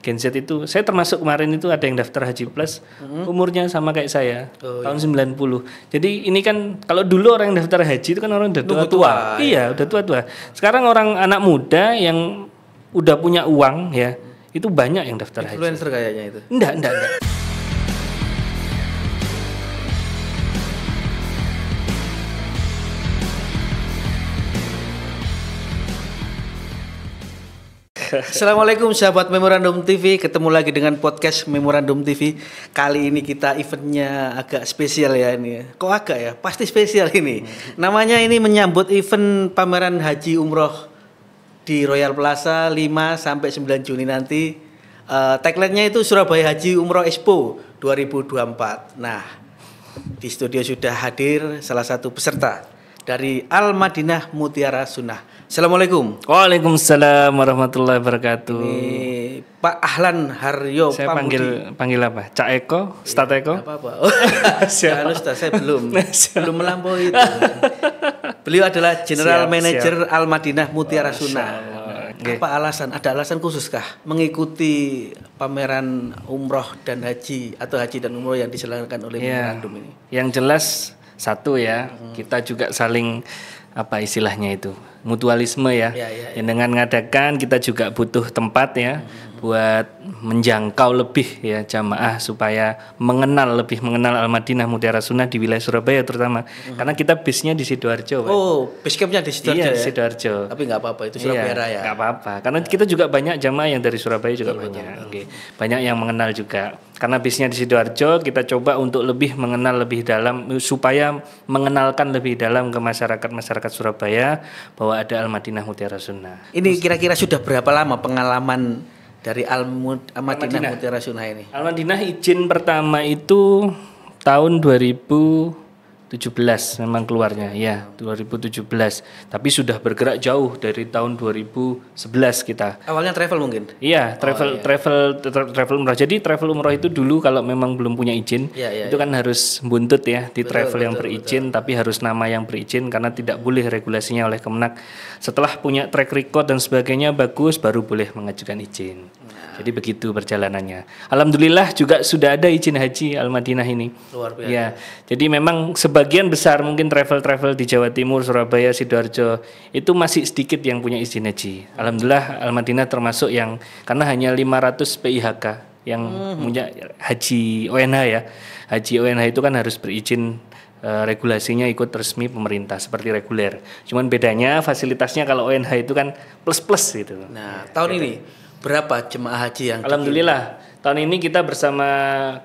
Gen Z itu saya termasuk kemarin itu ada yang daftar Haji Plus hmm. umurnya sama kayak saya oh, iya. tahun iya. 90 jadi ini kan kalau dulu orang yang daftar haji itu kan orang udah tua tua, tua iya ya. udah tua tua sekarang orang anak muda yang udah punya uang ya itu banyak yang daftar Influencer haji influencer kayaknya itu enggak enggak enggak Assalamualaikum sahabat Memorandum TV, ketemu lagi dengan podcast Memorandum TV. Kali ini kita eventnya agak spesial ya ini. Ya. Kok agak ya? Pasti spesial ini. Namanya ini menyambut event pameran Haji Umroh di Royal Plaza 5 sampai 9 Juni nanti. Uh, tagline-nya itu Surabaya Haji Umroh Expo 2024. Nah, di studio sudah hadir salah satu peserta dari Al Madinah Mutiara Sunnah. Assalamualaikum. Waalaikumsalam warahmatullahi wabarakatuh. Ini Pak Ahlan Haryo Saya Pamudi. panggil panggil apa? Cak Eko, Stat iya, Eko? Ya, apa apa. Oh, Ustaz, saya belum siap. belum melampaui itu. Beliau adalah General siap, Manager siap. Al Madinah Mutiara Sunnah. Okay. Apa alasan? Ada alasan khusus kah mengikuti pameran umroh dan haji atau haji dan umroh yang diselenggarakan oleh yeah. ini? Yang jelas satu ya hmm. kita juga saling apa istilahnya itu mutualisme ya, ya, ya, ya. dengan mengadakan kita juga butuh tempat ya hmm buat menjangkau lebih ya jamaah supaya mengenal lebih mengenal Al Madinah Mutiara Sunnah di wilayah Surabaya terutama -huh. Hmm. karena kita bisnya di sidoarjo. Oh, bisnya di sidoarjo. Iya, ya? sidoarjo. Tapi nggak apa-apa itu iya, Surabaya iya, Raya. Nggak apa-apa karena nah. kita juga banyak jamaah yang dari Surabaya juga iya, betul, banyak. oke Okay. Banyak yang mengenal juga karena bisnya di sidoarjo kita coba untuk lebih mengenal lebih dalam supaya mengenalkan lebih dalam ke masyarakat masyarakat Surabaya bahwa ada Al Madinah Mutiara Sunnah. Ini kira-kira sudah berapa lama pengalaman dari Al Madinah Mutiara Sunnah ini? Al Madinah izin pertama itu tahun 2000 17 memang keluarnya ya 2017 tapi sudah bergerak jauh dari tahun 2011 kita awalnya travel mungkin iya oh, travel oh, iya. travel tra travel umroh jadi travel umroh itu dulu kalau memang belum punya izin ya, ya, itu iya. kan harus buntut ya di betul, travel betul, yang berizin betul. tapi harus nama yang berizin karena tidak boleh regulasinya oleh Kemenak setelah punya track record dan sebagainya bagus baru boleh mengajukan izin nah. jadi begitu perjalanannya alhamdulillah juga sudah ada izin haji Al Madinah ini luar biasa ya jadi memang sebab sebagian besar mungkin travel-travel di Jawa Timur, Surabaya, Sidoarjo itu masih sedikit yang punya izin haji. Alhamdulillah Almatina termasuk yang karena hanya 500 PIHK yang hmm. punya haji ONH ya. Haji ONH itu kan harus berizin uh, regulasinya ikut resmi pemerintah seperti reguler. Cuman bedanya fasilitasnya kalau ONH itu kan plus-plus gitu. Nah, tahun ya, ini berapa jemaah haji yang Alhamdulillah Tahun ini kita bersama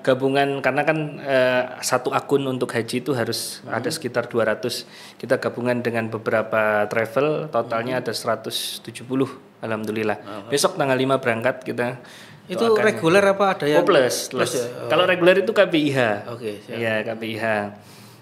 gabungan karena kan eh, satu akun untuk haji itu harus hmm. ada sekitar 200. Kita gabungan dengan beberapa travel totalnya hmm. ada 170 alhamdulillah. Hmm. Besok tanggal 5 berangkat kita itu reguler apa ada yang oh plus, plus. plus ya? oh. kalau reguler itu KPIH oke okay, ya KPIH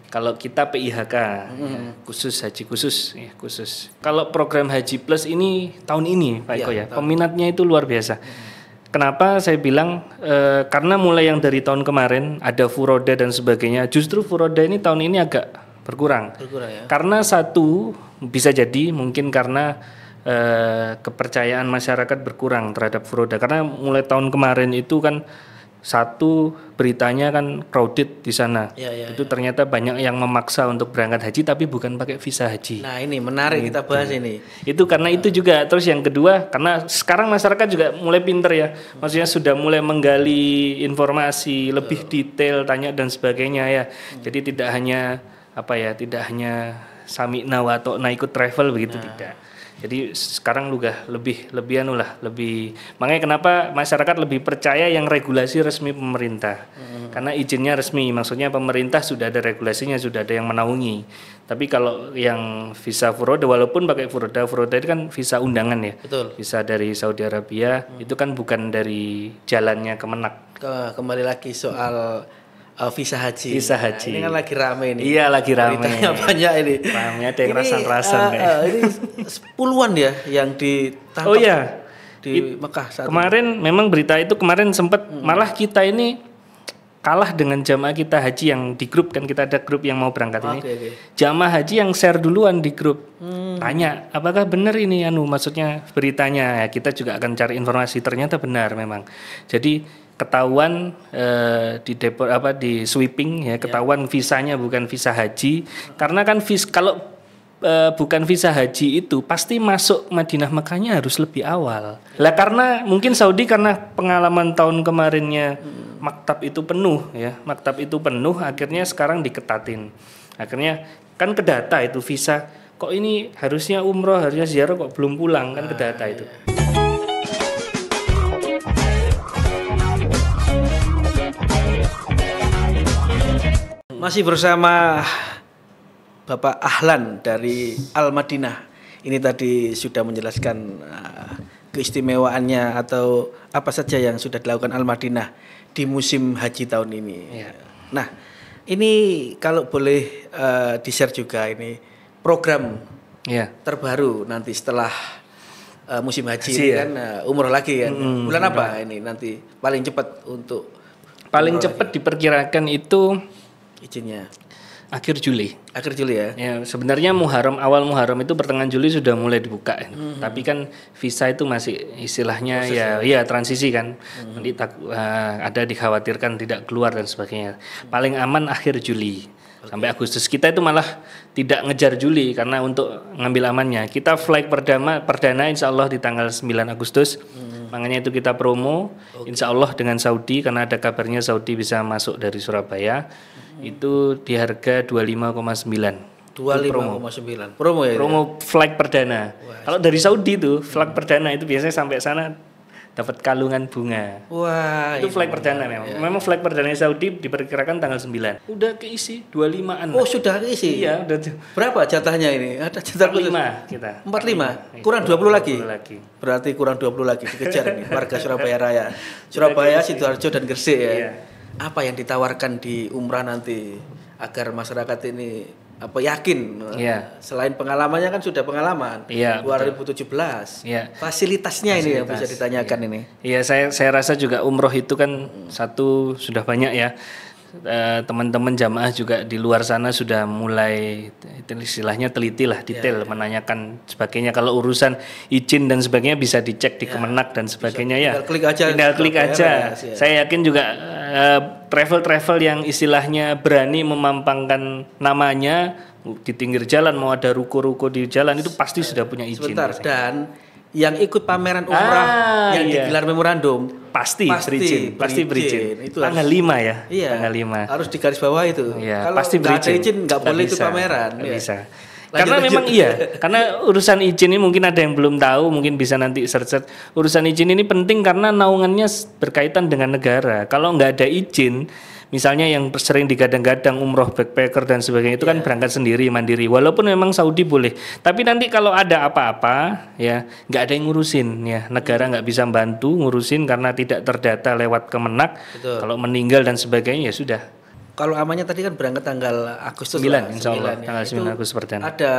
kalau kita PIHK hmm. Ya, khusus haji khusus ya khusus kalau program haji plus ini tahun ini Pak iya, Eko ya, ya peminatnya itu luar biasa hmm Kenapa saya bilang e, karena mulai yang dari tahun kemarin ada Furoda dan sebagainya, justru Furoda ini tahun ini agak berkurang. Berkurang ya. Karena satu bisa jadi mungkin karena e, kepercayaan masyarakat berkurang terhadap Furoda karena mulai tahun kemarin itu kan satu beritanya kan crowded di sana. Ya, ya, itu ya. ternyata banyak yang memaksa untuk berangkat haji tapi bukan pakai visa haji. Nah, ini menarik kita gitu. bahas ini. Itu karena itu juga. Terus yang kedua, karena sekarang masyarakat juga mulai pinter ya. Maksudnya sudah mulai menggali informasi lebih detail, tanya dan sebagainya ya. Hmm. Jadi tidak hanya apa ya, tidak hanya sami atau naik ikut travel begitu nah. tidak jadi sekarang juga lebih lebih anu lah, lebih makanya kenapa masyarakat lebih percaya yang regulasi resmi pemerintah. Hmm. Karena izinnya resmi, maksudnya pemerintah sudah ada regulasinya, sudah ada yang menaungi. Tapi kalau yang visa furoda walaupun pakai furoda, furoda itu kan visa undangan ya. Betul. Visa dari Saudi Arabia hmm. itu kan bukan dari jalannya Kemenak. kembali lagi soal hmm Oh, visa haji. Visa nah, haji. Nah, ini kan lagi rame ini. Iya, lagi rame. Beritanya banyak ini. Rame ada yang rasan rasa uh, uh, ini sepuluhan ah, ya. Ah, ya yang ditangkap. Oh iya. Di It, Mekah saat Kemarin itu. memang berita itu kemarin sempat hmm. malah kita ini kalah dengan jamaah kita haji yang di grup kan kita ada grup yang mau berangkat okay, ini. Okay. Jamaah haji yang share duluan di grup. Hmm. Tanya, apakah benar ini anu maksudnya beritanya? Ya, kita juga akan cari informasi ternyata benar memang. Jadi ketahuan eh, di depo apa di sweeping ya, ya. ketahuan yeah. visanya bukan visa haji karena kan vis kalau eh, bukan visa haji itu pasti masuk Madinah Mekahnya harus lebih awal lah karena mungkin Saudi karena pengalaman tahun kemarinnya hmm. maktab itu penuh ya maktab itu penuh akhirnya sekarang diketatin akhirnya kan kedata itu visa kok ini harusnya umroh harusnya ziarah kok belum pulang kan kedata ah, iya. itu itu Masih bersama Bapak Ahlan dari Al Madinah. Ini tadi sudah menjelaskan eh, keistimewaannya atau apa saja yang sudah dilakukan Al Madinah di musim haji tahun ini. Ya. Nah, ini kalau boleh eh, di-share juga ini program ya. terbaru nanti setelah eh, musim haji, haji ini ya? kan uh, lagi kan. Hmm, Bulan apa ini nanti paling cepat untuk paling cepat diperkirakan itu izinnya? Akhir Juli. Akhir Juli ya. Ya, sebenarnya Muharram awal Muharram itu pertengahan Juli sudah mulai dibuka. Mm -hmm. Tapi kan visa itu masih istilahnya Proses ya ya transisi kan. Mm -hmm. Nanti tak, uh, ada dikhawatirkan tidak keluar dan sebagainya. Paling aman akhir Juli. Okay. Sampai Agustus kita itu malah tidak ngejar Juli karena untuk ngambil amannya. Kita flight perdana perdana insya Allah di tanggal 9 Agustus. Mm -hmm makanya itu kita promo okay. insya Allah dengan Saudi karena ada kabarnya Saudi bisa masuk dari Surabaya hmm itu di harga 25,9 25,9 promo. promo ya promo ya? flag perdana kalau dari Saudi itu flag hmm. perdana itu biasanya sampai sana dapat kalungan bunga. Wah, itu flag iya, perdana memang. Ya. Memang flag perdana Saudi diperkirakan tanggal 9. Udah keisi 25-an. Oh, sudah keisi. Iya, udah. Berapa jatahnya ini? Ada jatah lima kita. 45. lima iya, Kurang dua puluh lagi. Berarti kurang dua puluh lagi dikejar ini warga Surabaya Raya. Surabaya, iya. Sidoarjo dan Gresik ya. Iya apa yang ditawarkan di umrah nanti agar masyarakat ini apa yakin yeah. selain pengalamannya kan sudah pengalaman yeah, 2017 yeah. fasilitasnya Fasilitas. ini ya bisa ditanyakan yeah. ini iya saya saya rasa juga umroh itu kan satu sudah banyak ya Eh, teman-teman jamaah juga di luar sana sudah mulai istilahnya teliti lah detail yeah, ya. menanyakan sebagainya kalau urusan izin dan sebagainya bisa dicek di yeah. Kemenak dan sebagainya bisa, ya tinggal klik aja tinggal klik aja ya. saya yakin juga eh, travel-travel uh, yang istilahnya berani memampangkan namanya di pinggir jalan mau ada ruko-ruko di jalan itu pasti sudah punya izin. dan yang ikut pameran umrah ah, yang iya. digelar memorandum pasti berizin, pasti berizin. Itu tanggal lima ya. Iya, tanggal lima Harus di garis bawah itu. Iya, Kalau pasti berizin. nggak boleh bisa, itu pameran. ya. bisa. karena lanjut. memang iya, karena urusan izin ini mungkin ada yang belum tahu, mungkin bisa nanti search-search. Urusan izin ini penting karena naungannya berkaitan dengan negara. Kalau nggak ada izin, misalnya yang sering digadang-gadang umroh backpacker dan sebagainya itu yeah. kan iya. berangkat sendiri mandiri walaupun memang Saudi boleh tapi nanti kalau ada apa-apa ya nggak ada yang ngurusin ya negara nggak bisa bantu ngurusin karena tidak terdata lewat kemenak Betul. kalau meninggal dan sebagainya ya sudah kalau amannya tadi kan berangkat tanggal Agustus 9 lah, insya Allah 9, ya. tanggal 9 Agustus pertama. Ada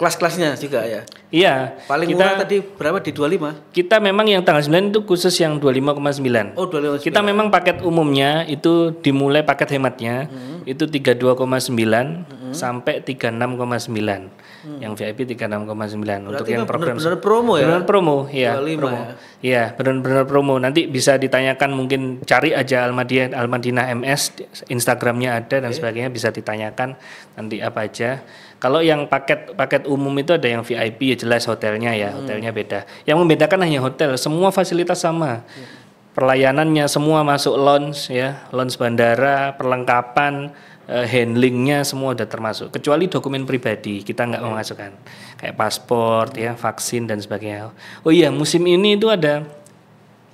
kelas-kelasnya juga ya. Iya. Paling kita, murah tadi berapa di 25? Kita memang yang tanggal 9 itu khusus yang 25,9. Oh, 25,9. Kita memang paket umumnya itu dimulai paket hematnya hmm. itu 32,9 hmm hmm. sampai 36,9. Hmm. Yang VIP 36,9 untuk yang program benar-benar promo ya. Benar iya, promo, ya. 25, promo. Ya, benar-benar promo. Nanti bisa ditanyakan mungkin cari aja almadia almadina MS Instagramnya ada dan okay. sebagainya bisa ditanyakan nanti apa aja. Kalau yang paket paket umum itu ada yang VIP ya jelas hotelnya ya, hmm. hotelnya beda. Yang membedakan hanya hotel, semua fasilitas sama. Iya pelayanannya semua masuk launch ya, launch bandara, perlengkapan, uh, handlingnya semua sudah termasuk. Kecuali dokumen pribadi kita nggak hmm. memasukkan, kayak paspor ya, vaksin dan sebagainya. Oh iya musim ini itu ada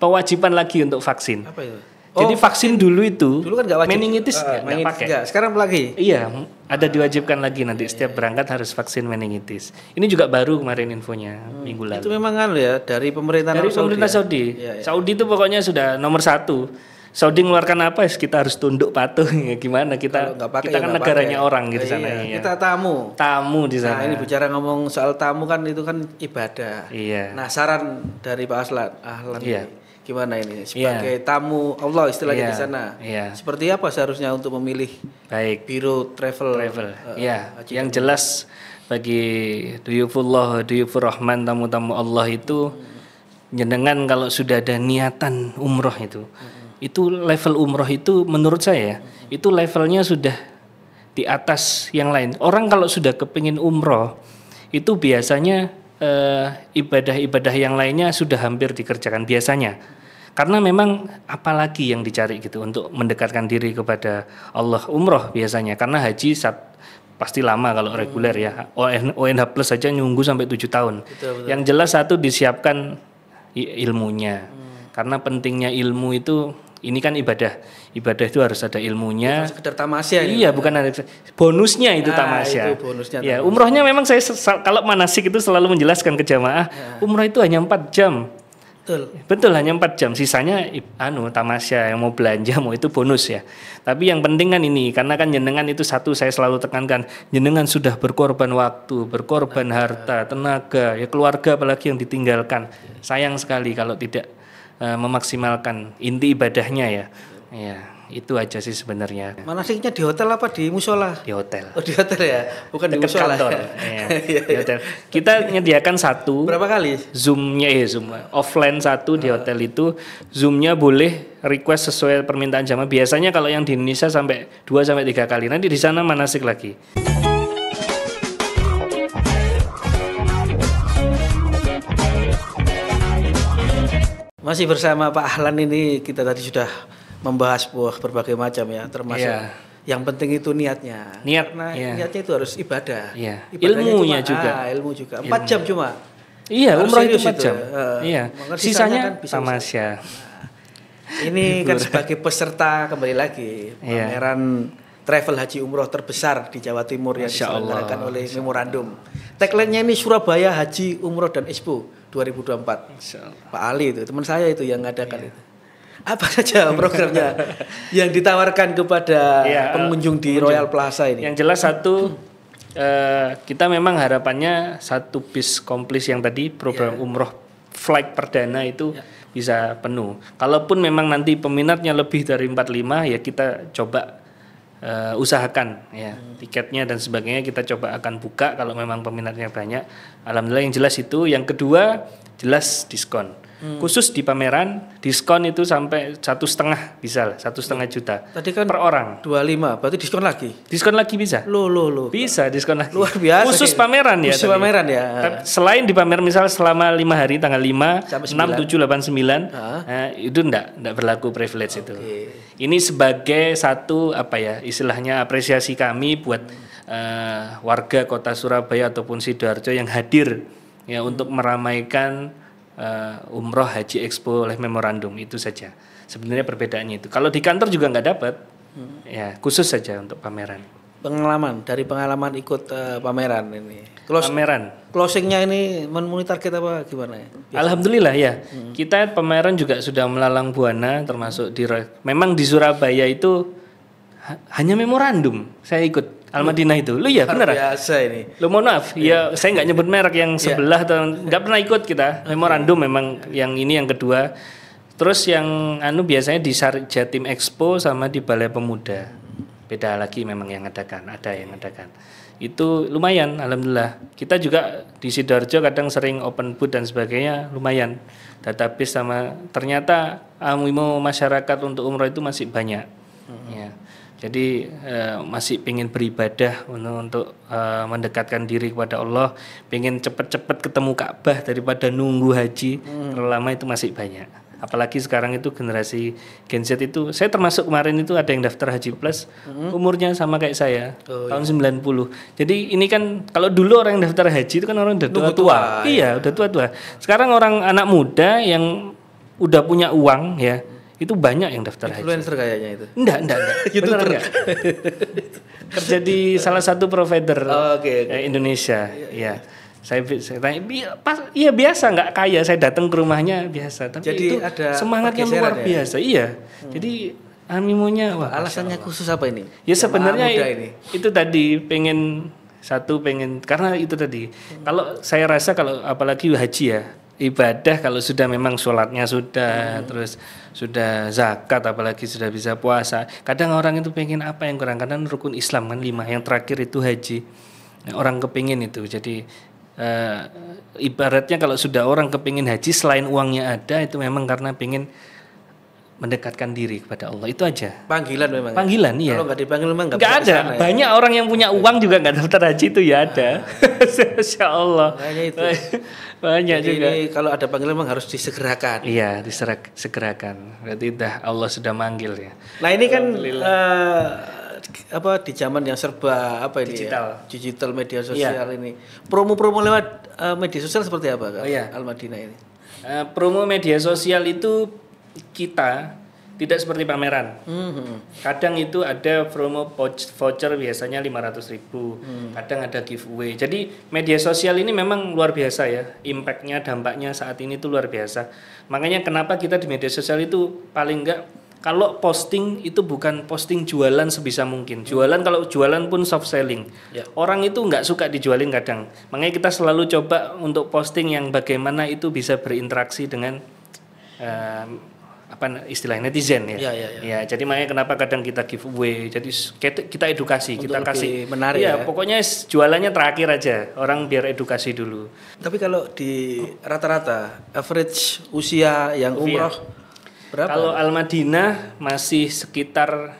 kewajiban lagi untuk vaksin. Apa itu? Oh, Jadi vaksin dulu itu dulu kan wajib. meningitis uh, nggak pakai. Gak. Sekarang lagi. Iya, ada diwajibkan lagi nanti setiap berangkat harus vaksin meningitis. Ini juga baru kemarin infonya hmm, minggu lalu. Itu memang kan ya dari pemerintah dari Saudi. pemerintah ya? Saudi. Ya, ya. Saudi itu pokoknya sudah nomor satu. Saudi mengeluarkan apa ya kita harus tunduk patuh ya gimana kita pake, kita ya kan negaranya pake. orang gitu iya, sana ya. Kita tamu. Tamu di nah, sana. Nah, ini bicara ngomong soal tamu kan itu kan ibadah. Iya. Nah, saran dari Pak Aslan, ahlan. Iya gimana ini iya. sebagai yeah. tamu Allah istilahnya yeah. di iya. sana. Yeah. Seperti apa seharusnya untuk memilih baik biro travel travel. Uh, eh, ya, yeah. yang jelas bagi duyufullah, duyufur rahman tamu-tamu Allah itu hmm. nyenengan kalau sudah ada niatan umroh itu. Hmm. Itu level umroh itu menurut saya hmm. itu levelnya sudah di atas yang lain. Orang kalau sudah kepingin umroh itu biasanya Eh, ibadah-ibadah yang lainnya sudah hampir dikerjakan biasanya. Karena memang apalagi yang dicari gitu untuk mendekatkan diri kepada Allah umroh biasanya. Karena haji saat pasti lama kalau hmm. reguler ya. ON, ONH plus saja nunggu sampai tujuh tahun. Betul, betul. Yang jelas satu disiapkan ilmunya. Hmm. Karena pentingnya ilmu itu ini kan ibadah ibadah itu harus ada ilmunya. sekedar tamasya. Iya, ya. bukan ada bonusnya itu nah, tamasya. Itu bonusnya. Ya, umrohnya memang saya kalau manasik itu selalu menjelaskan ke jamaah, ya. umroh itu hanya 4 jam. Betul. Betul hanya 4 jam. Sisanya anu tamasya yang mau belanja mau itu bonus ya. Tapi yang penting kan ini karena kan jenengan itu satu saya selalu tekankan jenengan sudah berkorban waktu, berkorban harta, tenaga, ya keluarga apalagi yang ditinggalkan. Sayang sekali kalau tidak eh, memaksimalkan inti ibadahnya ya. Iya, itu aja sih sebenarnya. Manasiknya di hotel apa di musola? Di hotel. Oh, di hotel ya, bukan Deket di musola. Kantor. Iya, iya, di iya. hotel. Kita menyediakan satu. Berapa kali? Zoomnya ya, zoom offline satu di ah. hotel itu zoomnya boleh request sesuai permintaan jamaah. Biasanya kalau yang di Indonesia sampai dua sampai tiga kali. Nanti di sana manasik lagi. Masih bersama Pak Ahlan ini kita tadi sudah membahas buah berbagai macam ya termasuk yeah. yang penting itu niatnya niat nah yeah. niatnya itu harus ibadah yeah. Iya. ilmunya cuma, juga ah, ilmu juga empat jam cuma iya umroh itu empat jam Uh, iya sisanya, kan sama Nah, ini kan sebagai peserta kembali lagi iya. pameran yeah travel haji umroh terbesar di Jawa Timur yang diselenggarakan oleh memorandum. Tagline-nya ini Surabaya Haji Umroh dan Expo 2024. Pak Ali itu teman saya itu yang ngadakan yeah. itu apa saja programnya yang ditawarkan kepada ya, pengunjung di Royal Plaza ini? Yang jelas satu uh, kita memang harapannya satu bis komplis yang tadi program ya. umroh flight perdana itu ya. bisa penuh. Kalaupun memang nanti peminatnya lebih dari 45 ya kita coba uh, usahakan ya hmm. tiketnya dan sebagainya kita coba akan buka kalau memang peminatnya banyak alhamdulillah yang jelas itu yang kedua jelas diskon Hmm. Khusus di pameran diskon itu sampai satu setengah bisa satu setengah juta. Tadi kan per orang. dua lima berarti diskon lagi. Diskon lagi bisa. Lo lo lo. Bisa diskon lagi. Luar biasa. Khusus kayak, pameran ya. Khusus pameran ya. Selain di pameran misal selama lima hari tanggal lima enam tujuh delapan sembilan eh, itu enggak enggak berlaku privilege okay. itu. Ini sebagai satu apa ya istilahnya apresiasi kami buat uh, warga kota Surabaya ataupun sidoarjo yang hadir ya untuk meramaikan uh, umroh haji expo oleh memorandum itu saja sebenarnya perbedaannya itu kalau di kantor juga nggak dapat hmm. ya khusus saja untuk pameran pengalaman dari pengalaman ikut uh, pameran ini Close, pameran closingnya ini memenuhi target apa gimana ya alhamdulillah ya hmm. kita pameran juga sudah melalang buana termasuk di memang di Surabaya itu hanya memorandum saya ikut Al Madinah itu. Lu ya benar ah? Biasa ini. Lu mohon maaf, ya, ya saya nggak nyebut merek yang iya. sebelah ya. atau nggak pernah ikut kita. random memang yang ini yang kedua. Terus yang anu biasanya di Jatim Expo sama di Balai Pemuda. Beda lagi memang yang ngadakan, ada yang ngadakan. Itu lumayan alhamdulillah. Kita juga di Sidoarjo kadang sering open booth dan sebagainya lumayan. tetapi sama ternyata animo masyarakat untuk umroh itu masih banyak. Hmm. Ya jadi e, masih pengen beribadah untuk, untuk e, mendekatkan diri kepada Allah, pengen cepat-cepat ketemu Ka'bah daripada nunggu haji hmm. terlalu lama itu masih banyak. Apalagi sekarang itu generasi Gen Z itu, saya termasuk kemarin itu ada yang daftar Haji Plus, hmm. umurnya sama kayak saya, oh, iya. tahun iya. 90. Jadi ini kan kalau dulu orang yang daftar haji itu kan orang udah tua-tua. Iya, iya, udah tua-tua. Sekarang orang anak muda yang udah punya uang ya. Hmm itu banyak yang daftar influencer haji influencer kayaknya itu enggak enggak enggak youtuber enggak kerja di salah satu provider oh, okay, okay. Eh, Indonesia ya, Saya, saya tanya bi pas iya biasa nggak kaya saya datang ke rumahnya biasa tapi jadi itu ada semangatnya luar ya? biasa iya hmm. jadi animonya wah alasannya khusus apa ini ya sebenarnya ini. itu tadi pengen satu pengen karena itu tadi hmm. kalau saya rasa kalau apalagi haji ya ibadah kalau sudah memang sholatnya sudah hmm. terus sudah zakat apalagi sudah bisa puasa kadang orang itu pengen apa yang kurang kadang rukun Islam kan lima yang terakhir itu haji nah, orang kepingin itu jadi uh, ibaratnya kalau sudah orang kepingin haji selain uangnya ada itu memang karena pengen mendekatkan diri kepada Allah itu aja. Panggilan memang. Ya? Panggilan ya. Kalau nggak dipanggil memang nggak ada. Kesana, ya? Banyak ya. orang yang punya uang juga nggak daftar haji itu ya ada. insya ah. Allah. Banyak itu. Banyak Jadi juga. Ini kalau ada panggilan memang harus disegerakan. Iya, diserak segerakan Berarti dah Allah sudah manggil ya. Nah ini kan uh, apa di zaman yang serba apa ini digital, ya? digital media iya. sosial iya. ini promo-promo lewat uh, media sosial seperti apa, Kak? Oh, iya. Al Madinah ini. Uh, promo media sosial itu kita tidak seperti pameran. Mm-hmm. Kadang itu ada promo voucher biasanya 500 ribu, mm. kadang ada giveaway. Jadi media sosial ini memang luar biasa ya, impactnya, dampaknya saat ini itu luar biasa. Makanya kenapa kita di media sosial itu paling enggak kalau posting itu bukan posting jualan sebisa mungkin. Jualan kalau jualan pun soft selling. Ya. Orang itu nggak suka dijualin kadang. Makanya kita selalu coba untuk posting yang bagaimana itu bisa berinteraksi dengan uh, apa istilahnya netizen ya. Ya, ya, ya. ya jadi makanya kenapa kadang kita giveaway. Jadi kita edukasi, Untuk kita kasih menarik ya, ya. pokoknya jualannya terakhir aja. Orang biar edukasi dulu. Tapi kalau di rata-rata average usia yang iya. umroh berapa? Kalau Al Madinah masih sekitar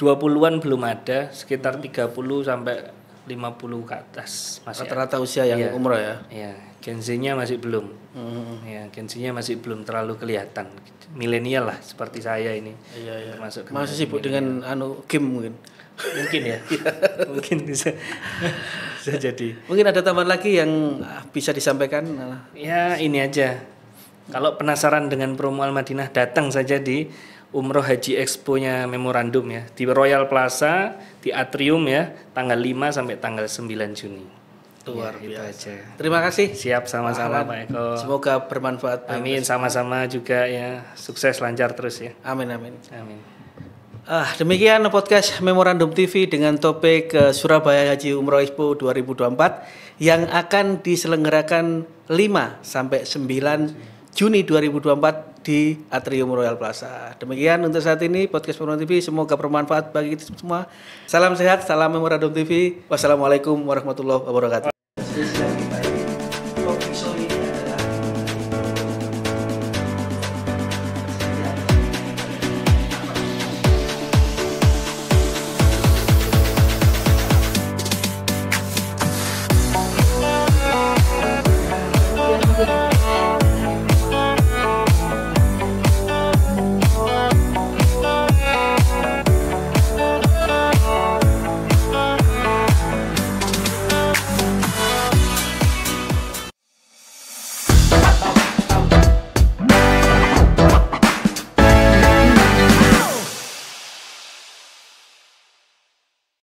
20-an belum ada, sekitar 30 sampai 50 ke atas masih ya. rata-rata usia yang ya, umroh ya ya Gen z masih belum hmm. ya Gen masih belum terlalu kelihatan milenial lah seperti saya ini iya, iya. masuk masih sibuk dengan anu game mungkin mungkin ya iya. mungkin bisa bisa jadi mungkin ada tambahan lagi yang ah, bisa disampaikan nah. ya ini aja kalau penasaran dengan promo Al Madinah datang saja di Umroh Haji Expo-nya memorandum ya di Royal Plaza di atrium ya tanggal 5 sampai tanggal 9 Juni. Luar ya, biasa. aja. Terima kasih. Siap sama-sama Pak Eko. Semoga bermanfaat. Amin sama-sama juga ya. Sukses lancar terus ya. Amin amin. Amin. Ah, demikian podcast Memorandum TV dengan topik uh, Surabaya Haji Umroh Expo 2024 yang akan diselenggarakan 5 sampai 9 Juni 2024 di Atrium Royal Plaza. Demikian untuk saat ini podcast Purwono TV. Semoga bermanfaat bagi kita semua. Salam sehat, salam Memoradom TV. Wassalamualaikum warahmatullahi wabarakatuh.